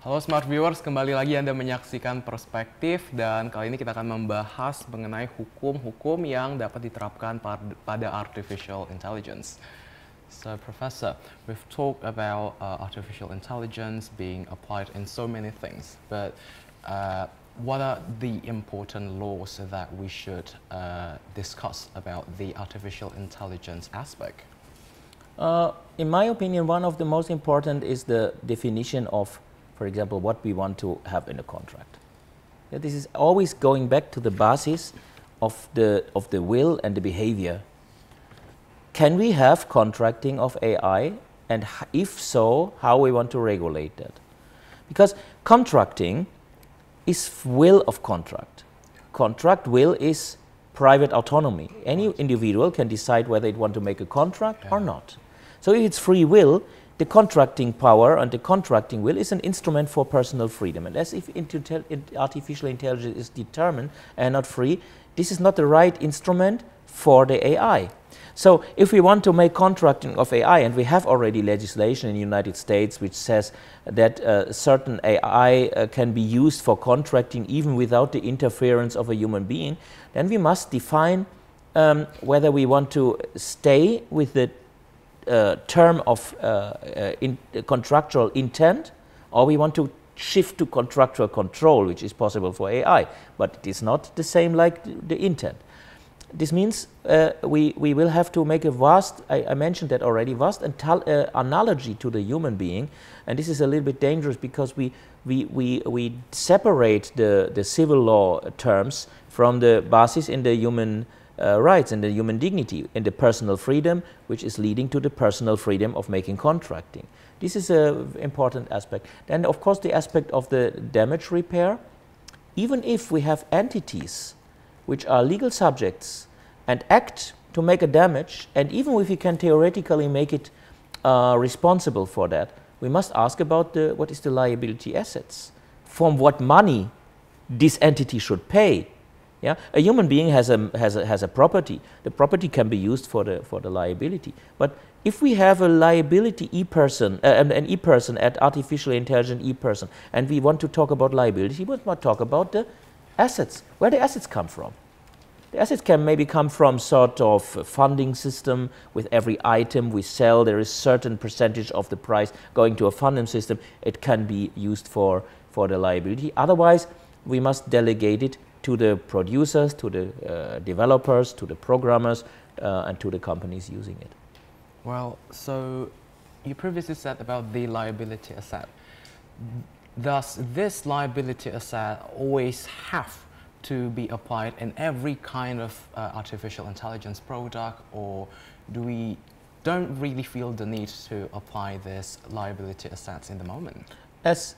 Halo Smart Viewers, kembali lagi Anda menyaksikan Perspektif dan kali ini kita akan membahas mengenai hukum-hukum yang dapat diterapkan pada artificial intelligence. So Professor, we've talked about uh, artificial intelligence being applied in so many things, but uh, what are the important laws that we should uh, discuss about the artificial intelligence aspect? Uh, in my opinion, one of the most important is the definition of for example, what we want to have in a contract. Yeah, this is always going back to the basis of the, of the will and the behavior. Can we have contracting of AI? And if so, how we want to regulate that? Because contracting is will of contract. Contract will is private autonomy. Any individual can decide whether it want to make a contract yeah. or not. So if it's free will, the contracting power and the contracting will is an instrument for personal freedom. And as if artificial intelligence is determined and not free, this is not the right instrument for the AI. So if we want to make contracting of AI, and we have already legislation in the United States which says that uh, certain AI uh, can be used for contracting even without the interference of a human being, then we must define um, whether we want to stay with the uh, term of uh, uh, in uh, contractual intent, or we want to shift to contractual control, which is possible for AI, but it is not the same like the, intent. This means uh, we, we will have to make a vast, I, I mentioned that already, vast uh, analogy to the human being. And this is a little bit dangerous because we, we, we, we separate the, the civil law terms from the basis in the human uh, rights and the human dignity and the personal freedom, which is leading to the personal freedom of making contracting. This is an important aspect. Then, of course, the aspect of the damage repair. Even if we have entities which are legal subjects and act to make a damage, and even if we can theoretically make it uh, responsible for that, we must ask about the, what is the liability assets, from what money this entity should pay yeah? A human being has a, has, a, has a property. The property can be used for the, for the liability. But if we have a liability e-person, uh, an, e-person at artificial intelligent e-person, and we want to talk about liability, we must talk about the assets, where the assets come from. The assets can maybe come from sort of funding system. With every item we sell, there is certain percentage of the price going to a funding system. It can be used for, for the liability. Otherwise, we must delegate it to the producers, to the uh, developers, to the programmers, uh, and to the companies using it. Well, so you previously said about the liability asset. Does this liability asset always have to be applied in every kind of uh, artificial intelligence product, or do we don't really feel the need to apply this liability assets in the moment? As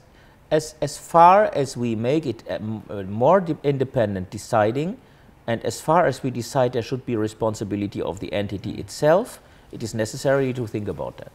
as, as far as we make it uh, uh, more independent deciding, and as far as we decide there should be responsibility of the entity itself, it is necessary to think about that.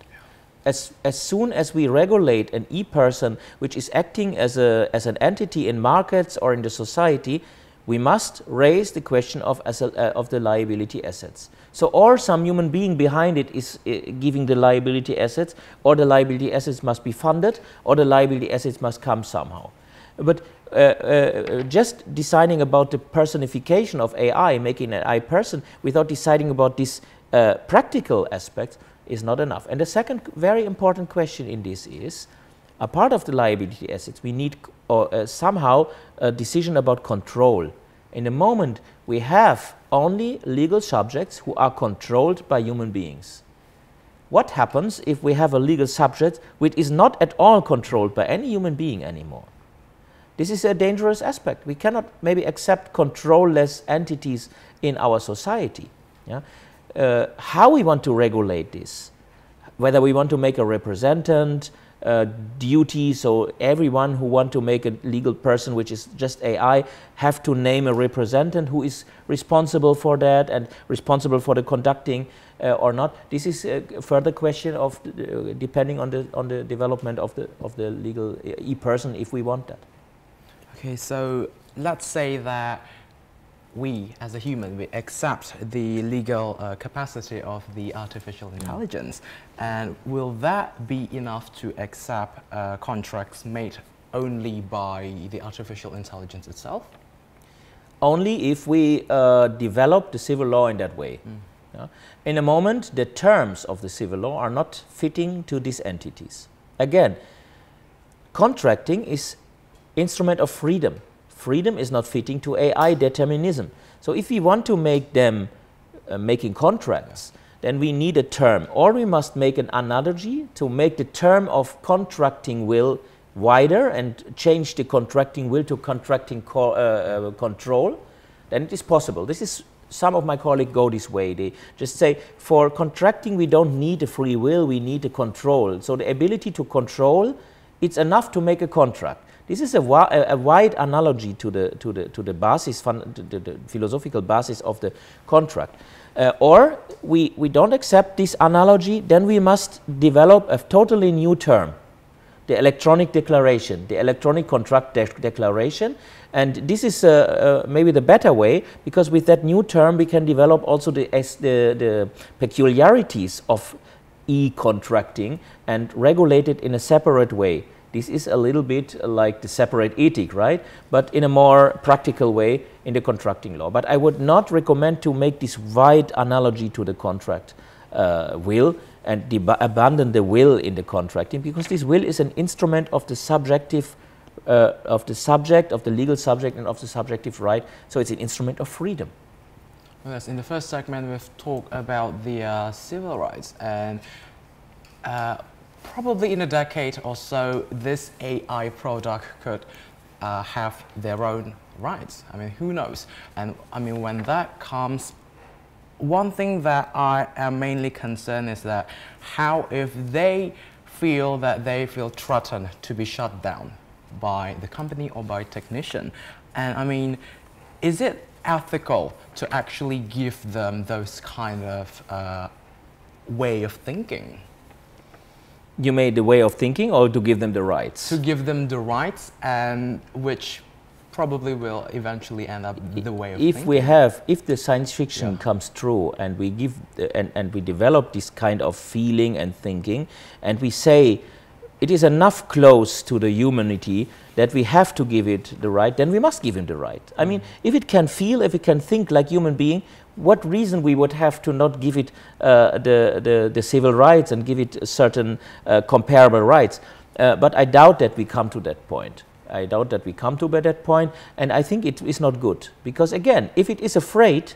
As, as soon as we regulate an e-person which is acting as, a, as an entity in markets or in the society, we must raise the question of, uh, of the liability assets. So, or some human being behind it is uh, giving the liability assets, or the liability assets must be funded, or the liability assets must come somehow. But uh, uh, just deciding about the personification of AI, making an AI person, without deciding about this practical aspect, is not enough. And the second very important question in this is, a part of the liability assets, we need somehow a decision about control. In the moment, we have only legal subjects who are controlled by human beings. What happens if we have a legal subject which is not at all controlled by any human being anymore? This is a dangerous aspect. We cannot maybe accept controlless entities in our society. Yeah? Uh, how we want to regulate this, whether we want to make a representant, uh, duty. So everyone who want to make a legal person, which is just AI, have to name a representative who is responsible for that and responsible for the conducting uh, or not. This is a further question of uh, depending on the on the development of the of the legal uh, e person if we want that. Okay, so let's say that we, as a human, we accept the legal uh, capacity of the artificial intelligence. And will that be enough to accept uh, contracts made only by the artificial intelligence itself? Only if we uh, develop the civil law in that way. Mm. Yeah? In a moment, the terms of the civil law are not fitting to these entities. Again, contracting is instrument of freedom freedom is not fitting to AI determinism. So if we want to make them uh, making contracts, yeah. then we need a term, or we must make an analogy to make the term of contracting will wider and change the contracting will to contracting co uh, uh control. Then it is possible. This is some of my colleagues go this way. They just say, for contracting, we don't need a free will, we need a control. So the ability to control it's enough to make a contract. This is a, wi a, wide analogy to the, to the, to the basis, fun, to the, the, philosophical basis of the contract. Uh, or we, we don't accept this analogy, then we must develop a totally new term, the electronic declaration, the electronic contract de declaration. And this is uh, uh, maybe the better way because with that new term we can develop also the, the, the peculiarities of e-contracting and regulate it in a separate way. This is a little bit like the separate ethic, right? But in a more practical way in the contracting law. But I would not recommend to make this wide analogy to the contract uh, will and abandon the will in the contracting because this will is an instrument of the subjective uh, of the subject, of the legal subject, and of the subjective right. So it's an instrument of freedom. Yes, in the first segment, we've talked about the uh, civil rights, and uh, probably in a decade or so, this AI product could uh, have their own rights. I mean, who knows? And I mean, when that comes, one thing that I am mainly concerned is that how if they feel that they feel threatened to be shut down by the company or by technician, and I mean, is it ethical to actually give them those kind of uh, way of thinking? You made the way of thinking or to give them the rights? To give them the rights and which probably will eventually end up the way of if thinking. we have if the science fiction yeah. comes true and we give and, and we develop this kind of feeling and thinking and we say it is enough close to the humanity that we have to give it the right, then we must give him the right. I mean, if it can feel, if it can think like human being, what reason we would have to not give it uh, the, the, the, civil rights and give it certain uh, comparable rights? Uh, but I doubt that we come to that point. I doubt that we come to by that point, and I think it is not good. Because again, if it is afraid,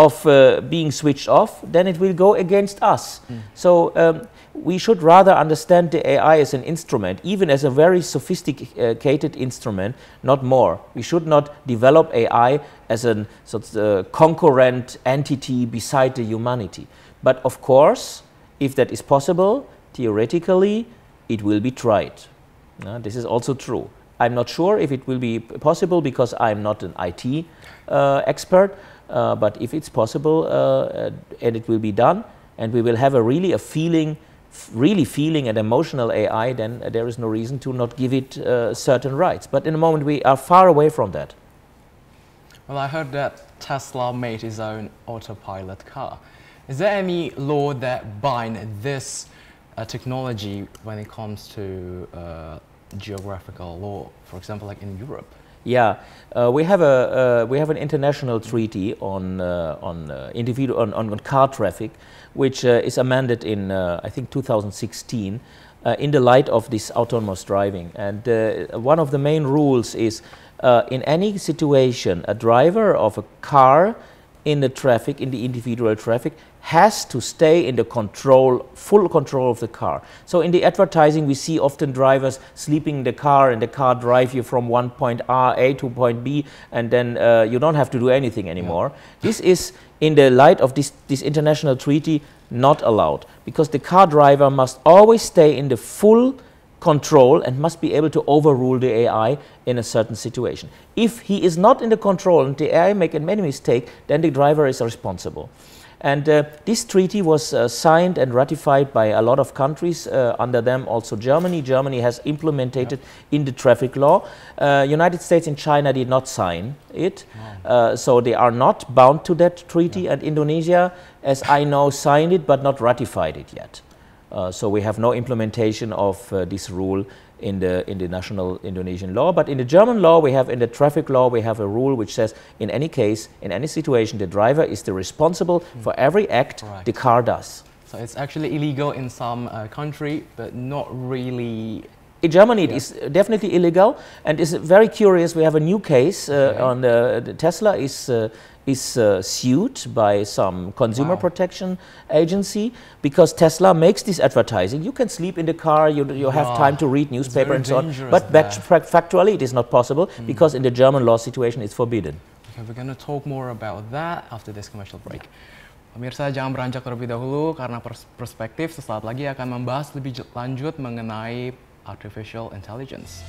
of uh, being switched off, then it will go against us. Mm. So um, we should rather understand the AI as an instrument, even as a very sophisticated instrument, not more. We should not develop AI as a sort of concurrent entity beside the humanity. But of course, if that is possible, theoretically, it will be tried. Uh, this is also true. I'm not sure if it will be possible because I'm not an IT uh, expert, uh, but if it's possible, uh, uh, and it will be done, and we will have a really a feeling really feeling and emotional AI, then there is no reason to not give it uh, certain rights. But in the moment, we are far away from that. Well, I heard that Tesla made his own autopilot car. Is there any law that bind this uh, technology when it comes to uh, geographical law, for example, like in Europe? Yeah, uh, we have a uh, we have an international treaty on uh, on uh, individual on, on, car traffic, which uh, is amended in uh, I think 2016. in the light of this autonomous driving, and one of the main rules is, in any situation, a driver of a car in the traffic, in the individual traffic, has to stay in the control, full control of the car. So in the advertising, we see often drivers sleeping in the car and the car drive you from one point R A to point B, and then uh, you don't have to do anything anymore. Yeah. This is, in the light of this, this international treaty, not allowed because the car driver must always stay in the full control and must be able to overrule the AI in a certain situation. If he is not in the control and the AI make any mistake, then the driver is responsible. And uh, this treaty was uh, signed and ratified by a lot of countries, uh, under them also Germany. Germany has implemented yep. it in the traffic law. Uh, United States and China did not sign it, no. Uh, so they are not bound to that treaty. Yep. And Indonesia, as I know, signed it but not ratified it yet. Uh, so we have no implementation of uh, this rule in the, in the national Indonesian law. But in the German law, we have in the traffic law, we have a rule which says in any case, in any situation, the driver is the responsible mm. for every act the car does. So it's actually illegal in some uh, country, but not really in Germany, yeah. it is definitely illegal, and it's very curious. We have a new case uh, okay. on uh, the Tesla is uh, is uh, sued by some consumer wow. protection agency because Tesla makes this advertising. You can sleep in the car, you you have time to read newspaper and so on. But back factually, it is not possible mm. because in the German law situation, it's forbidden. Okay, we're going to talk more about that after this commercial break. Pemirsa jangan beranjak terlebih dahulu karena perspektif sesaat lagi akan membahas lebih lanjut mengenai artificial intelligence.